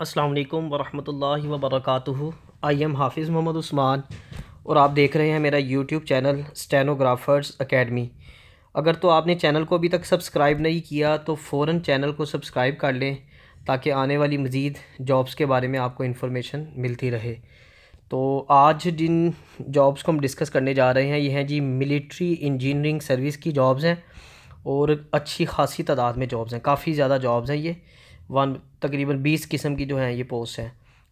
असलकम वरहमल वबरक I am हाफिज़ मोहम्मद उस्मान और आप देख रहे हैं मेरा यूट्यूब चैनल स्टेनोग्राफर्स अकेडमी अगर तो आपने चैनल को अभी तक सब्सक्राइब नहीं किया तो फ़ौर चैनल को सब्सक्राइब कर लें ताकि आने वाली मज़ीद जॉब्स के बारे में आपको इन्फॉर्मेशन मिलती रहे तो आज जिन जॉब्स को हम डिस्कस करने जा रहे हैं ये हैं जी मिलिट्री इंजीनियरिंग सर्विस की जॉब्स हैं और अच्छी खासी तादाद में जॉब्स हैं काफ़ी ज़्यादा जॉब्स हैं ये वन तकरीबन बीस किस्म की जो हैं ये पोस्ट हैं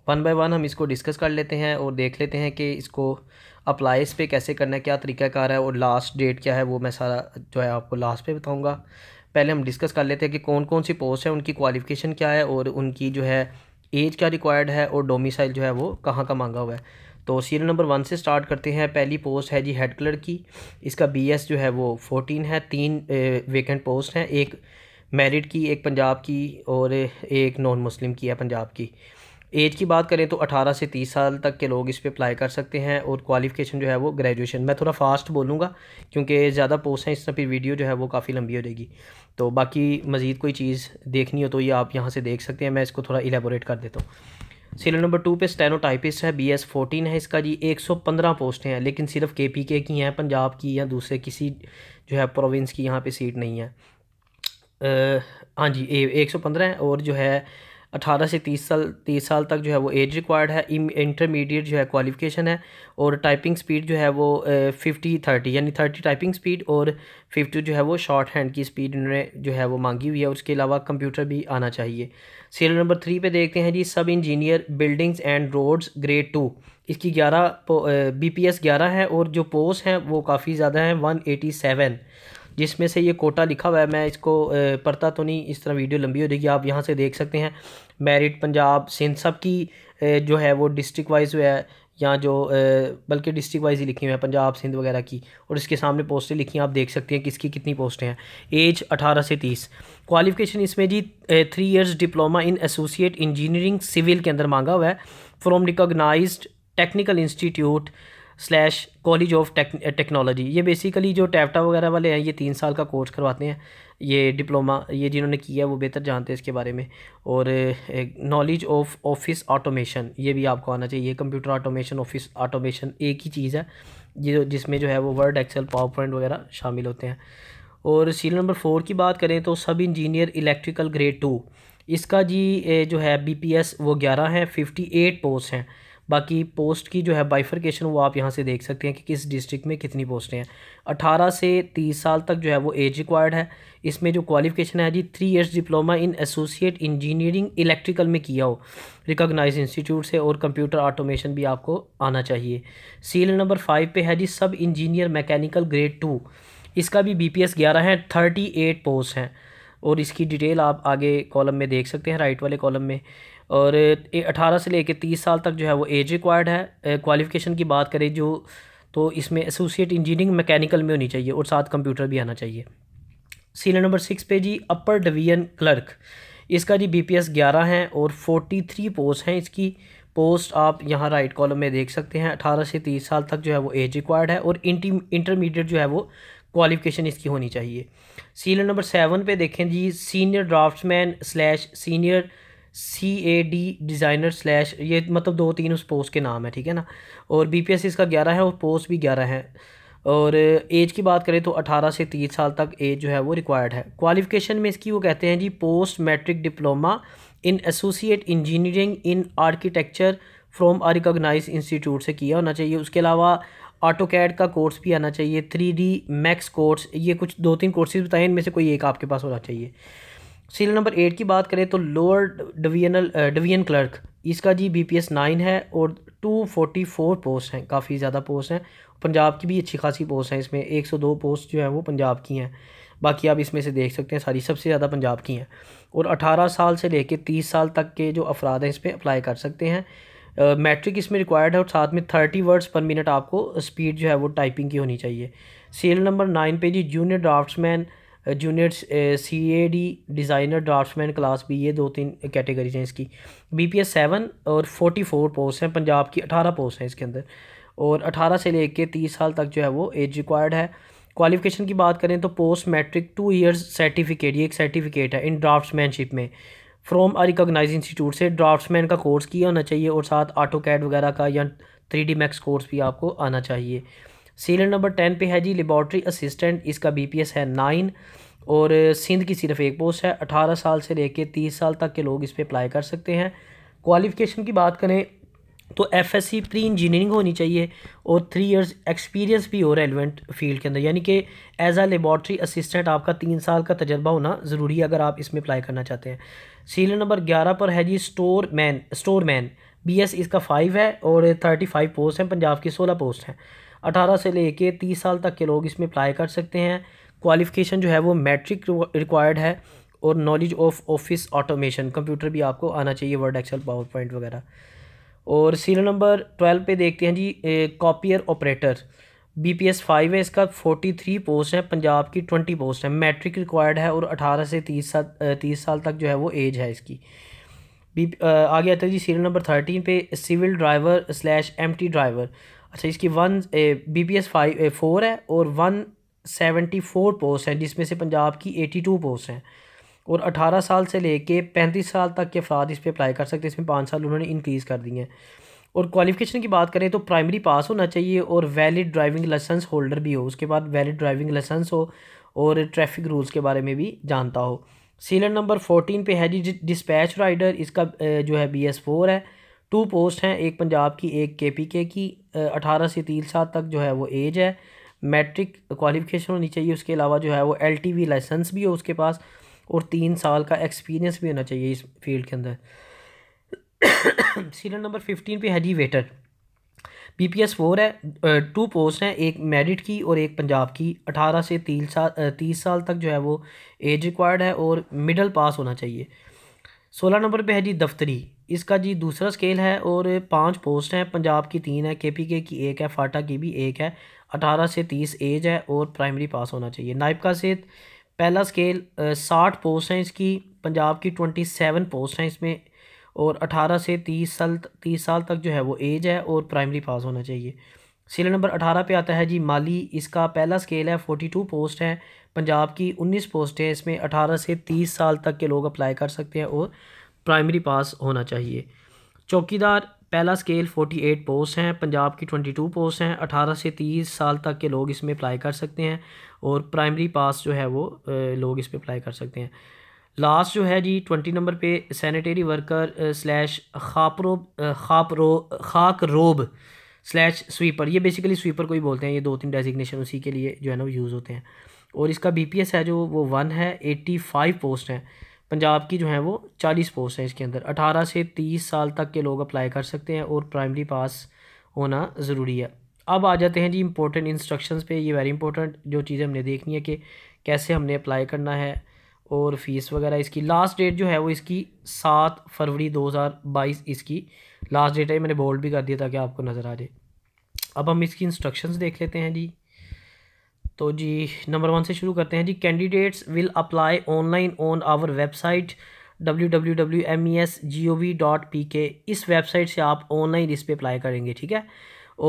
वन बाय वन हम इसको डिस्कस कर लेते हैं और देख लेते हैं कि इसको अप्लाई इस पर कैसे करना है क्या तरीकाकार है और लास्ट डेट क्या है वो मैं सारा जो है आपको लास्ट पे बताऊँगा पहले हम डिस्कस कर लेते हैं कि कौन कौन सी पोस्ट है उनकी क्वालिफ़िकेशन क्या है और उनकी जो है एज क्या रिक्वायर्ड है और डोमिसाइल जो है वो कहाँ का मांगा हुआ है तो सीरियल नंबर वन से स्टार्ट करते हैं पहली पोस्ट है जी हेड क्लर्क की इसका बीएस जो है वो फोर्टीन है तीन वेकेंट पोस्ट हैं एक मैरिड की एक पंजाब की और एक नॉन मुस्लिम की है पंजाब की एज की बात करें तो 18 से 30 साल तक के लोग इस पर अप्लाई कर सकते हैं और क्वालिफिकेशन जो है वो ग्रेजुएशन मैं थोड़ा फास्ट बोलूँगा क्योंकि ज़्यादा पोस्ट हैं इस तरह फिर वीडियो जो है वो काफ़ी लंबी हो जाएगी तो बाकी मज़ीद कोई चीज़ देखनी हो तो ये आप यहाँ से देख सकते हैं मैं इसको थोड़ा इलेबोरेट कर देता हूँ सिलेंडर नंबर टू पे स्टेनोटाइपिस्ट है बी एस फोटीन है इसका जी एक सौ पंद्रह पोस्ट हैं लेकिन सिर्फ के पी के की हैं पंजाब की या दूसरे किसी जो है प्रोविंस की यहाँ पर सीट नहीं है हाँ जी ए एक सौ पंद्रह है और जो है अठारह से तीस साल तीस साल तक जो है वो एज रिक्वायर्ड है इंटरमीडिएट जो है क्वालिफिकेशन है और टाइपिंग स्पीड जो है वो फिफ्टी थर्टी यानी थर्टी टाइपिंग स्पीड और फिफ्टी जो है वो शॉर्ट हैंड की स्पीड उन्होंने जो है वो मांगी हुई है उसके अलावा कंप्यूटर भी आना चाहिए सीरियल नंबर थ्री पे देखते हैं जी सब engineer buildings and roads grade two इसकी ग्यारह बी पी एस ग्यारह है और जो पोस्ट हैं वो काफ़ी ज़्यादा हैं वन एटी सेवन जिसमें से ये कोटा लिखा हुआ है मैं इसको पढ़ता तो नहीं इस तरह वीडियो लंबी हो जाएगी आप यहाँ से देख सकते हैं मेरिट पंजाब सिंध सब की जो है वो डिस्ट्रिक्ट वाइज है या जो बल्कि डिस्ट्रिक्ट वाइज ही लिखी हुई है पंजाब सिंध वगैरह की और इसके सामने पोस्टें लिखी हैं आप देख सकते हैं किसकी कितनी पोस्टें हैं एज 18 से 30 क्वालिफिकेशन इसमें जी three years diploma in associate engineering civil के अंदर मांगा हुआ है from recognise technical institute slash college of technology ये बेसिकली जो टैपटा वगैरह वाले हैं ये तीन साल का कोर्स करवाते हैं ये डिप्लोमा ये जिन्होंने किया है वो बेहतर जानते हैं इसके बारे में और नॉलेज ऑफ ऑफिस ऑटोमेशन ये भी आपको आना चाहिए कंप्यूटर ऑटोमेशन ऑफिस ऑटोमेशन एक ही चीज़ है ये जिसमें जो है वो वर्ड एक्सेल पावर पॉइंट वगैरह शामिल होते हैं और सीरियल नंबर फोर की बात करें तो सब इंजीनियर इलेक्ट्रिकल ग्रेड टू इसका जी eh, जो है बी वो ग्यारह हैं फिफ्टी एट पोस्ट हैं बाकी पोस्ट की जो है बाइफरकेशन वो आप यहाँ से देख सकते हैं कि किस डिस्ट्रिक्ट में कितनी पोस्टें हैं अठारह से तीस साल तक जो है वो एज रिक्वायर्ड है इसमें जो क्वालिफिकेशन है जी three years diploma in associate engineering electrical में किया हो रिकॉग्नाइज इंस्टीट्यूट से और कंप्यूटर ऑटोमेशन भी आपको आना चाहिए सील नंबर फाइव पे है जी सब इंजीनियर मैकेनिकल ग्रेड टू इसका भी बी पी एस ग्यारह है थर्टी एट पोस्ट हैं और इसकी डिटेल आप आगे कॉलम में देख सकते हैं राइट वाले कॉलम में और अठारह से लेकर तीस साल तक जो है वो एज रिक्वायर्ड है क्वालिफ़िकेशन की बात करें जो तो इसमें एसोसिएट इंजीनियरिंग मैकेनिकल में होनी चाहिए और साथ कंप्यूटर भी आना चाहिए सीरियल नंबर सिक्स पे जी अपर डिवीजन क्लर्क इसका जी बी पी एस ग्यारह हैं और फोर्टी थ्री पोस्ट हैं इसकी पोस्ट आप यहाँ राइट कॉलम में देख सकते हैं अठारह से तीस साल तक जो है वो एज रिक्वायर्ड है और इंटरमीडिएट जो है वो क्वालिफिकेशन इसकी होनी चाहिए सीनियर नंबर सेवन पे देखें जी senior draftman slash senior C A D designer slash ये मतलब दो तीन उस पोस्ट के नाम है ठीक है ना और बी पी एस इसका ग्यारह है और पोस्ट भी ग्यारह है और एज की बात करें तो अठारह से तीस साल तक एज जो है वो रिक्वायर्ड है क्वालिफिकेशन में इसकी वो कहते हैं जी post matric diploma in associate engineering in architecture from a recognise institute से किया होना चाहिए उसके अलावा ऑटो कैड का कोर्स भी आना चाहिए थ्री डी मैक्स कोर्स ये कुछ दो तीन कोर्सेज बताएं इनमें से कोई एक आपके पास होना चाहिए सीरियल नंबर एट की बात करें तो लोअर डिवीजनल डिवीजन क्लर्क इसका जी बी पी एस नाइन है और टू फोर्टी फोर पोस्ट हैं काफ़ी ज़्यादा पोस्ट हैं पंजाब की भी अच्छी खासी पोस्ट हैं इसमें एक सौ दो पोस्ट जो हैं वो पंजाब की हैं बाकी आप इसमें से देख सकते हैं सारी सबसे ज़्यादा पंजाब की हैं और अठारह साल से लेकर तीस साल तक के जो अफराद हैं इस पर अप्लाई कर सकते हैं मैट्रिक uh, इसमें रिक्वायर्ड है और साथ में थर्टी वर्ड्स पर मिनट आपको स्पीड जो है वो टाइपिंग की होनी चाहिए सीरियल नंबर नाइन पे जी junior draftsman junior C A D designer draftman class B ये दो तीन कैटेगरीज हैं इसकी बी पी एस सेवन और फोर्टी फोर पोस्ट हैं पंजाब की अठारह पोस्ट हैं इसके अंदर और अठारह से ले कर तीस साल तक जो है वो एज रिक्वायर्ड है क्वालिफिकेशन की बात करें तो post matric two years certificate ये एक सर्टिफिकेट है इन ड्राफ्टमैनशिप में फ्रॉम अ रिकोगनाइज इंस्टीट्यूट से ड्राफ्टमैन का कोर्स किया होना चाहिए और साथ आटो कैड वगैरह का या थ्री डी मैक्स कोर्स भी आपको आना चाहिए सीरियल नंबर टेन पे है जी लेबॉर्ट्री असिस्टेंट इसका बीपीएस है नाइन और सिंध की सिर्फ एक पोस्ट है अठारह साल से लेके तीस साल तक के लोग इस पर अप्लाई कर सकते हैं क्वालिफ़िकेशन की बात करें तो F S C pre engineering होनी चाहिए और थ्री इयर्स एक्सपीरियंस भी हो रेलिवेंट फील्ड के अंदर यानी कि एज आ लेबॉर्ट्री असिस्टेंट आपका तीन साल का तजर्बा होना ज़रूरी है अगर आप इसमें अप्लाई करना चाहते हैं सीरियल नंबर ग्यारह पर है जी store man store man B S इसका फाइव है और थर्टी फाइव पोस्ट हैं पंजाब की सोलह पोस्ट हैं अठारह से लेके तीस साल तक के लोग इसमें अप्लाई कर सकते हैं क्वालिफ़िकेशन जो है वो मैट्रिक रिक्वायर्ड है और knowledge of office automation computer भी आपको आना चाहिए वर्ड एक्सेल पावर पॉइंट वगैरह और सीरियल नंबर ट्वेल्व पे देखते हैं जी copier operator B P S five है इसका फोर्टी थ्री पोस्ट है पंजाब की ट्वेंटी पोस्ट है मैट्रिक रिक्वायर्ड है और अठारह से तीस साल तीस साल तक जो है वो एज है इसकी बी आगे आता है जी सीरियल नंबर थर्टीन पे civil driver slash M T driver अच्छा इसकी one B P S five four है और वन सेवेंटी फोर पोस्ट हैं जिसमें से पंजाब की एटी टू पोस्ट हैं और अठारह साल से लेके पैंतीस साल तक के अफराद इस पर अप्लाई कर सकते हैं इसमें पाँच साल उन्होंने इंक्रीज़ कर दिए हैं और क्वालिफिकेशन की बात करें तो प्राइमरी पास होना चाहिए और वैलिड ड्राइविंग लाइसेंस होल्डर भी हो उसके बाद वैलिड ड्राइविंग लाइसेंस हो और ट्रैफिक रूल्स के बारे में भी जानता हो सीलर नंबर फोर्टीन पे है जी डिस्पैच राइडर इसका जो है बी एस फोर है टू पोस्ट हैं एक पंजाब की एक के पी के की अठारह से तीस साल तक जो है वो एज है मैट्रिक क्वालिफिकेशन होनी चाहिए उसके अलावा जो है वो एल टी वी लाइसेंस भी हो उसके पास और तीन साल का एक्सपीरियंस भी होना चाहिए इस फील्ड के अंदर सीरियल नंबर फिफ्टीन पे है जी waiter B P S four है टू पोस्ट हैं एक मेरिट की और एक पंजाब की अठारह से तीस साल तीस साल तक जो है वो एज रिक्वायर्ड है और मिडल पास होना चाहिए सोलह नंबर पे है जी दफ्तरी इसका जी दूसरा स्केल है और पांच पोस्ट हैं पंजाब की तीन है केपीके की एक है फाटा की भी एक है अठारह से तीस एज है और प्राइमरी पास होना चाहिए नायबका से पहला स्केल साठ पोस्ट हैं इसकी पंजाब की ट्वेंटी सेवन पोस्ट हैं इसमें और अठारह से तीस साल तीस साल तक जो है वो एज है और प्राइमरी पास होना चाहिए सिले नंबर अठारह पे आता है जी माली इसका पहला स्केल है फोर्टी टू पोस्ट है पंजाब की उन्नीस पोस्ट है इसमें अठारह से तीस साल तक के लोग अप्लाई कर सकते हैं और प्राइमरी पास होना चाहिए चौकीदार पहला स्केल 48 पोस्ट हैं पंजाब की 22 पोस्ट हैं 18 से 30 साल तक के लोग इसमें अप्लाई कर सकते हैं और प्राइमरी पास जो है वो लोग इस पर अप्लाई कर सकते हैं लास्ट जो है जी ट्वेंटी नंबर पे सैनिटरी वर्कर स्लैश खापरो खापरो खाक रोब स्लैश स्वीपर ये बेसिकली स्वीपर को ही बोलते हैं ये दो तीन डेजिग्नेशन उसी के लिए जो है ना वो यूज़ होते हैं और इसका बी है जो वो वन है एट्टी फाइव पोस्ट हैं पंजाब की जो है वो चालीस पोस्ट हैं इसके अंदर अठारह से तीस साल तक के लोग अप्लाई कर सकते हैं और प्राइमरी पास होना ज़रूरी है अब आ जाते हैं जी इंपॉर्टेंट इंस्ट्रक्शंस पे ये वेरी इंपॉर्टेंट जो चीज़ें हमने देखनी है कि कैसे हमने अप्लाई करना है और फीस वगैरह इसकी लास्ट डेट जो है वो इसकी सात फरवरी बाईस इसकी लास्ट डेट है मैंने बोल्ड भी कर दिया ताकि आपको नज़र आ जाए अब हम इसकी इंस्ट्रक्शंस देख लेते हैं जी तो जी नंबर वन से शुरू करते हैं जी candidates will apply online on our website W W W M E S G O V dot P K इस वेबसाइट से आप ऑनलाइन इस पर अप्लाई करेंगे ठीक है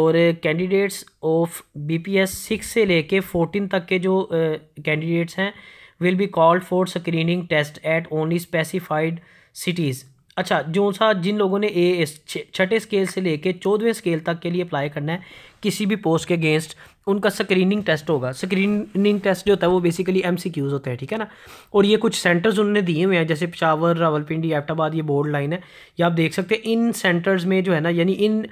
और candidates of B P S six से लेके फोर्टीन तक के जो कैंडिडेट्स uh, हैं will be called for screening test at only specified cities अच्छा जो सा जिन लोगों ने ए छठे स्केल से लेके चौदहवें स्केल तक के लिए अप्लाई करना है किसी भी पोस्ट के अगेंस्ट उनका स्क्रीनिंग टेस्ट होगा स्क्रीनिंग टेस्ट जो होता है वो बेसिकली एम होते हैं ठीक है ना और ये कुछ सेंटर्स उन्होंने दिए हुए हैं जैसे पिशावर रावलपिंडी एबटाबाद ये बोर्ड लाइन है ये आप देख सकते हैं इन सेंटर्स में जो है ना यानी इन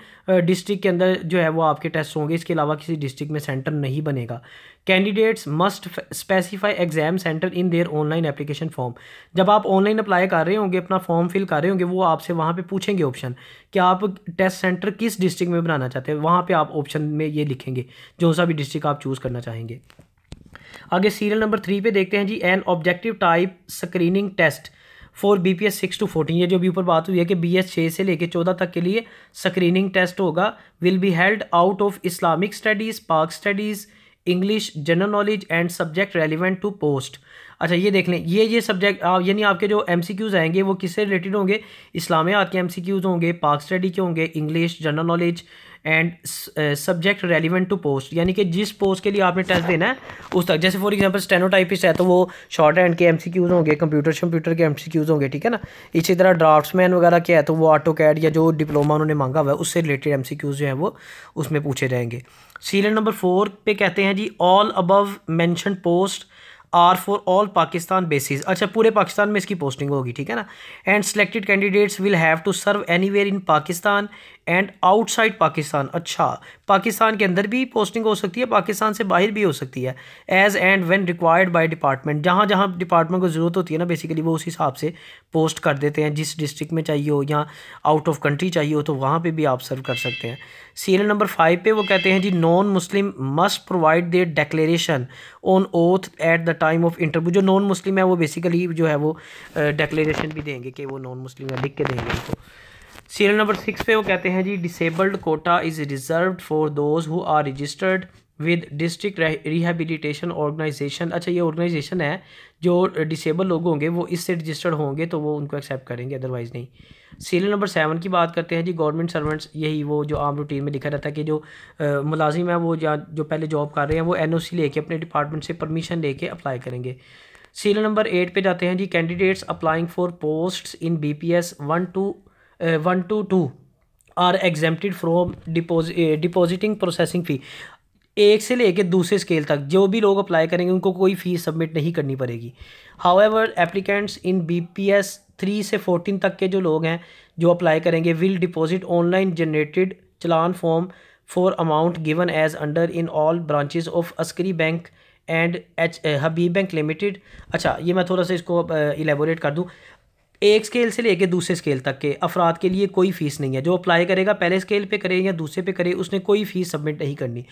डिस्ट्रिक्ट के अंदर जो है वो आपके टेस्ट होंगे इसके अलावा किसी डिस्ट्रिक्ट में सेंटर नहीं बनेगा candidates must specify exam centre in their online application form जब आप ऑनलाइन अप्लाई कर रहे होंगे अपना फॉर्म फिल कर रहे होंगे वो आपसे वहाँ पर पूछेंगे ऑप्शन कि आप टेस्ट सेंटर किस डिस्ट्रिक्ट में बनाना चाहते हैं वहाँ पर आप ऑप्शन में ये लिखेंगे जो सा भी डिस्ट्रिक्ट आप चूज़ करना चाहेंगे आगे सीरियल नंबर थ्री पे देखते हैं जी an objective type screening test for B P S six to fourteen ये जो भी ऊपर बात हुई है कि बी एस छः से लेकर चौदह तक के लिए स्क्रीनिंग टेस्ट होगा will be held out of Islamic studies Pak studies English general knowledge and subject relevant to post अच्छा ये देख लें ये ये सब्जेक्ट आप यानी आपके जो एम आएंगे वो किससे रिलेटेड होंगे इस्लामियात के एम होंगे पाक स्टडी के होंगे English general knowledge and subject relevant to post यानी कि जिस पोस्ट के लिए आपने टेस्ट देना है उस तक जैसे फॉर एग्जांपल स्टेनोटाइपिस्ट है तो वो शॉर्ट हैंड के एमसीक्यूज होंगे कंप्यूटर शम्प्यूटर के एमसीक्यूज होंगे ठीक है ना इसी तरह ड्राफ्ट्समैन वगैरह क्या है तो वो ऑटो कैड या जो डिप्लोमा उन्होंने मांगा हुआ है उससे रिलेटेड एम जो है वो उसमें पूछे जाएंगे सीरियल नंबर फोर पे कहते हैं जी all above mention post are for all Pakistan basis अच्छा पूरे पाकिस्तान में इसकी पोस्टिंग होगी ठीक है ना and selected candidates will have to serve where in Pakistan and outside Pakistan अच्छा पाकिस्तान के अंदर भी पोस्टिंग हो सकती है पाकिस्तान से बाहर भी हो सकती है as and when required by department जहाँ जहाँ डिपार्टमेंट को ज़रूरत होती है ना बेसिकली वो उस हिसाब से पोस्ट कर देते हैं जिस डिस्ट्रिक्ट में चाहिए हो या आउट ऑफ कंट्री चाहिए हो तो वहाँ पर भी आप सर्व कर सकते हैं सीरियल नंबर फाइव पे वो कहते हैं जी non Muslim must provide their declaration on oath at the time of interview जो नॉन मुस्लिम है वो बेसिकली जो है वो डेक्लेरेशन भी देंगे कि वो नॉन मुस्लिम है लिख के देंगे उनको सीरियल नंबर सिक्स पे वो कहते हैं जी disabled quota is reserve for those who are registered with district rehabilitation organisation अच्छा ये ऑर्गेनाइजेशन है जो डिसेबल लोग होंगे वो इससे रजिस्टर्ड होंगे तो वो उनको एक्सेप्ट करेंगे अदरवाइज़ नहीं सीरियल नंबर सेवन की बात करते हैं जी गवर्नमेंट सर्वेंट्स यही वो जो आम रूटीन में लिखा रहता है कि जो मुलाजिम है वो या जो पहले जॉब कर रहे हैं वो एन ओ सी लेके अपने डिपार्टमेंट से परमिशन लेके अप्लाई करेंगे सीरियल नंबर एट पर जाते हैं जी candidates applying for post in B P S one two one two two are exempted from depositing processing fee एक से लेके दूसरे स्केल तक जो भी लोग अप्लाई करेंगे उनको कोई फ़ीस सबमिट नहीं करनी पड़ेगी how applicants in B P S three से फोर्टीन तक के जो लोग हैं जो अप्लाई करेंगे will deposit online generated challan form for amount given as under in all branches of Askari bank and H Habib bank limited अच्छा ये मैं थोड़ा सा इसको इलेबोरेट uh, कर दूँ एक स्केल से लेके दूसरे स्केल तक के अफराद के लिए कोई फ़ीस नहीं है जो अप्लाई करेगा पहले स्केल पे करे या दूसरे पे करे उसने कोई फ़ीस सबमिट नहीं करनी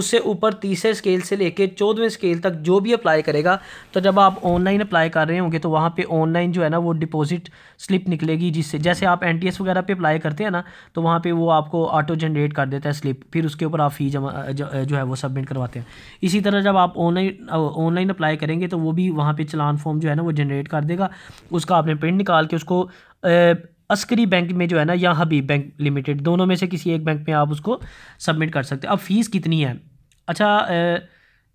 उससे ऊपर तीसरे स्केल से लेके चौदहवें स्केल तक जो भी अप्लाई करेगा तो जब आप ऑनलाइन अप्लाई कर रहे होंगे तो वहाँ पर ऑनलाइन जो है ना वो डिपोजिट स्लिप निकलेगी जिससे जैसे आप एन वगैरह पर अप्लाई करते हैं ना तो वहाँ पर वो आपको ऑटो जनरेट कर देता है स्लिप फिर उसके ऊपर आप फ़ी जमा जो है वो सबमिट करवाते हैं इसी तरह जब आप ऑनलाइन ऑनलाइन अप्लाई करेंगे तो वो भी वहाँ पर चलान फॉर्म जो है ना वो जनरेट कर देगा उसका आपने प्रिंट निकाल निकाल के उसको अस्करी बैंक में जो है ना या हबीब बैंक लिमिटेड दोनों में से किसी एक बैंक में आप उसको सबमिट कर सकते हैं अब फ़ीस कितनी है अच्छा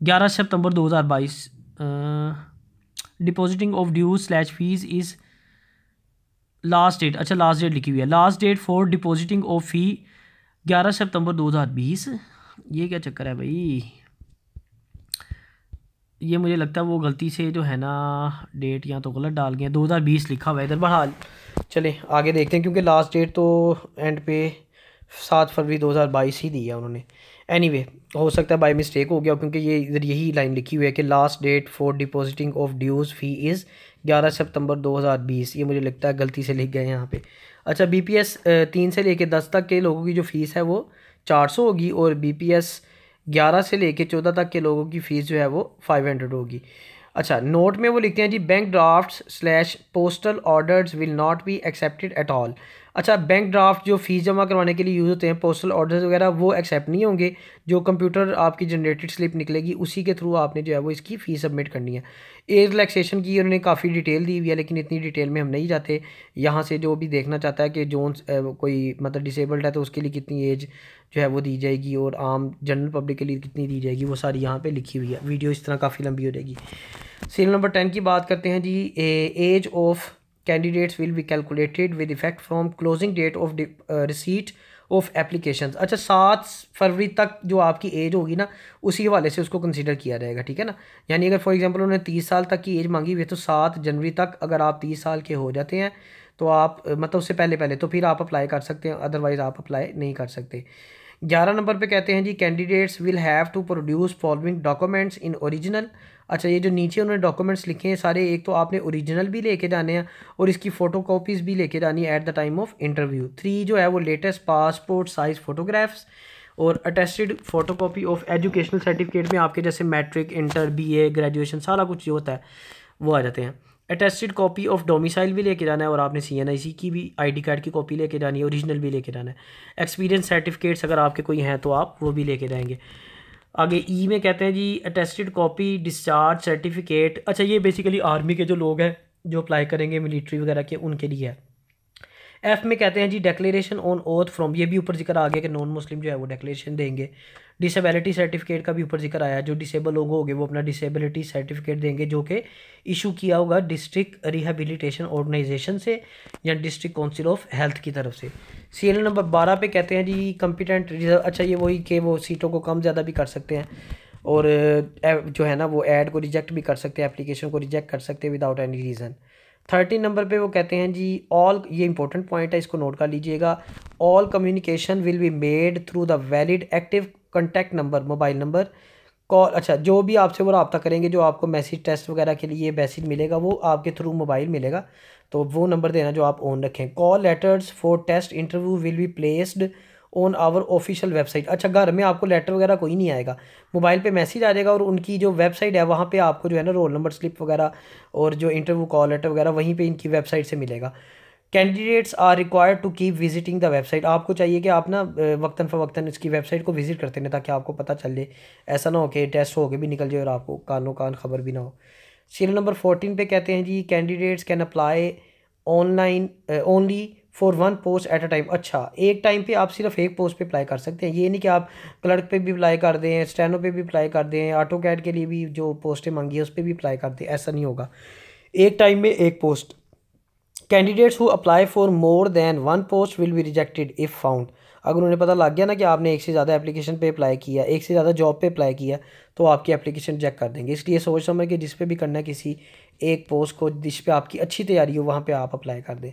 ग्यारह सितंबर 2022 depositing of due slash fees is last date अच्छा लास्ट डेट लिखी हुई है last date for depositing of fee ग्यारह सितंबर 2020 ये क्या चक्कर है भाई ये मुझे लगता है वो गलती से जो है ना डेट या तो गलत डाल गए दो हज़ार बीस लिखा हुआ है इधर बहाल चले आगे देखते हैं क्योंकि लास्ट डेट तो एंड पे सात फरवरी दो हज़ार बाईस ही दी है उन्होंने एनी anyway, हो सकता है बाई मिस्टेक हो गया क्योंकि ये इधर यही लाइन लिखी हुई है कि last date for depositing of dues fee is ग्यारह सितंबर 2020 ये मुझे लगता है गलती से लिख गए यहाँ पे अच्छा बीपीएस तीन से लेके दस तक के लोगों की जो फ़ीस है वो चार सौ होगी और बीपीएस ग्यारह से लेके चौदह तक के लोगों की फ़ीस जो है वो फाइव हंड्रेड होगी अच्छा नोट में वो लिखते हैं जी bank draft slash postal orders will not be accepted at all अच्छा बैंक ड्राफ्ट जो फ़ीस जमा करवाने के लिए यूज़ होते हैं पोस्टल ऑर्डर्स वगैरह वो एक्सेप्ट नहीं होंगे जो कंप्यूटर आपकी जनरेटेड स्लिप निकलेगी उसी के थ्रू आपने जो है वो इसकी फ़ीस सबमिट करनी है एज रिलैक्सेशन की उन्होंने काफ़ी डिटेल दी हुई है लेकिन इतनी डिटेल में हम नहीं जाते यहाँ से जो भी देखना चाहता है कि जोन कोई मतलब डिसेबल्ड है तो उसके लिए कितनी एज जो है वो दी जाएगी और आम जनरल पब्लिक के लिए कितनी दी जाएगी वो सारी यहाँ पर लिखी हुई है वीडियो इस तरह काफ़ी लंबी हो जाएगी सीरियल नंबर टेन की बात करते हैं जी age of candidates will be calculated with effect from closing date of receipt of application अच्छा सात फरवरी तक जो आपकी एज होगी ना उसी हवाले से उसको कंसिडर किया जाएगा ठीक है ना यानी अगर फॉर एग्जाम्पल उन्होंने तीस साल तक की एज मांगी हुई है तो सात जनवरी तक अगर आप तीस साल के हो जाते हैं तो आप मतलब उससे पहले पहले तो फिर आप अप्लाई कर सकते हैं अदरवाइज़ आप अप्लाई नहीं कर सकते ग्यारह नंबर पे कहते हैं जी candidates will have to produce following documents in original अच्छा ये जो नीचे उन्होंने डॉक्यूमेंट्स लिखे हैं सारे एक तो आपने ओरिजिनल भी लेके जाने हैं और इसकी फ़ोटो कापीज़ भी लेके जानी है at the time of interview three जो है वो लेटेस्ट पासपोर्ट साइज़ फ़ोटोग्राफ्स और attested photo copy of educational certificate में आपके जैसे मैट्रिक इंटर बीए ग्रेजुएशन सारा कुछ जो होता है वो आ जाते हैं अटेस्टेड कॉपी ऑफ डोमिसाइल भी लेके जाना है और आपने सी एन आई सी की भी आई डी कार्ड की कॉपी लेके जानी है ओरिजिनल भी लेके जाना है एक्सपीरियंस सर्टिफिकेट्स अगर आपके कोई हैं तो आप वो भी लेके जाएंगे आगे ई e में कहते हैं जी अटेस्टेड कॉपी डिस्चार्ज सर्टिफिकेट अच्छा ये बेसिकली आर्मी के जो लोग हैं जो अप्लाई करेंगे मिलिट्री वगैरह के उनके लिए है एफ़ में कहते हैं जी डेक्लेरेशन ऑन ओथ फ्रॉम ये भी ऊपर जिक्र आ गया कि नॉन मुस्लिम जो है वो डेक्लेरेशन देंगे डिसेबिलिटी सर्टिफिकेट का भी ऊपर जिक्र आया जो डिसेबल लोग होंगे वो अपना डिसेबिलिटी सर्टिफिकेट देंगे जो कि इशू किया होगा डिस्ट्रिक्ट रिहेबिलिटेशन ऑर्गेनाइजेशन से या डिस्ट्रिक्ट काउंसिल ऑफ हेल्थ की तरफ से सी नंबर बारह पे कहते हैं जी कंपिटेंट रिजर्व अच्छा ये वही कि वो सीटों को कम ज़्यादा भी कर सकते हैं और जो है ना वो एड को रिजेक्ट भी कर सकते हैं एप्लीकेशन को रिजेक्ट कर सकते हैं without any reason thirteen number पे वो कहते हैं जी ऑल ये इंपॉर्टेंट पॉइंट है इसको नोट कर लीजिएगा all communication will be made through the valid active contact number mobile number call अच्छा जो भी आपसे वो रबता करेंगे जो आपको मैसेज टेस्ट वगैरह के लिए मैसेज मिलेगा वो आपके थ्रू मोबाइल मिलेगा तो वो नंबर देना जो आप ऑन रखें call letters for test interview will be placed on our official website अच्छा घर में आपको लेटर वगैरह कोई नहीं आएगा मोबाइल पे मैसेज आ जाएगा और उनकी जो वेबसाइट है वहाँ पे आपको जो है ना रोल नंबर स्लिप वगैरह और जो इंटरव्यू कॉल लेटर वगैरह वहीं पे इनकी वेबसाइट से मिलेगा candidates are required to keep visiting the website आपको चाहिए कि आप ना वक्ता फ़वक्ता इसकी वेबसाइट को विज़िट करते रहें ताकि आपको पता जाए ऐसा ना हो कि टेस्ट हो के भी निकल जाए और आपको कानों कान खबर भी ना हो सीरियल नंबर फोर्टीन पे कहते हैं जी candidates can apply online only for one post at a time अच्छा एक टाइम पे आप सिर्फ एक पोस्ट पे अप्लाई कर सकते हैं ये नहीं कि आप क्लर्क पे भी अप्लाई कर दें स्टैनो पे भी अप्लाई कर दें ऑटो कैड के लिए भी जो पोस्टें मांगी है उस पर भी अप्लाई कर दें ऐसा नहीं होगा एक टाइम में एक post candidates who apply for more than one post will be rejected if found अगर उन्हें पता लग गया ना कि आपने एक से ज़्यादा एप्लीकेशन पे अप्लाई किया एक से ज़्यादा जॉब पे अप्लाई किया तो आपकी एप्लीकेशन चेक कर देंगे इसलिए सोच समझ के जिस पे भी करना किसी एक पोस्ट को जिस पे आपकी अच्छी तैयारी हो वहाँ पे आप अप्लाई कर दें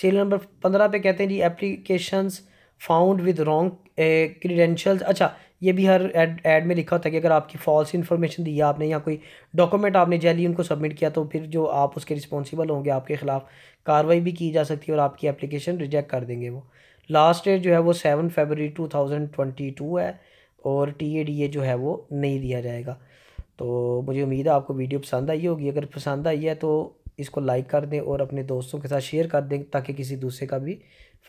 सीरियल नंबर पंद्रह पे कहते हैं जी applications found with wrong credentials अच्छा ये भी हर एड एड में लिखा होता है कि अगर आपकी फॉल्स इन्फॉर्मेशन दी है आपने या कोई डॉक्यूमेंट आपने जैली उनको सबमिट किया तो फिर जो आप उसके रिस्पॉन्सिबल होंगे आपके ख़िलाफ़ कार्रवाई भी की जा सकती है और आपकी एप्लीकेशन रिजेक्ट कर देंगे वो लास्ट डेट जो है वो seven February two thousand twenty two है और टी ए डी ए जो है वो नहीं दिया जाएगा तो मुझे उम्मीद है आपको वीडियो पसंद आई होगी अगर पसंद आई है तो इसको लाइक कर दें और अपने दोस्तों के साथ शेयर कर दें ताकि किसी दूसरे का भी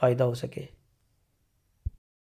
फ़ायदा हो सके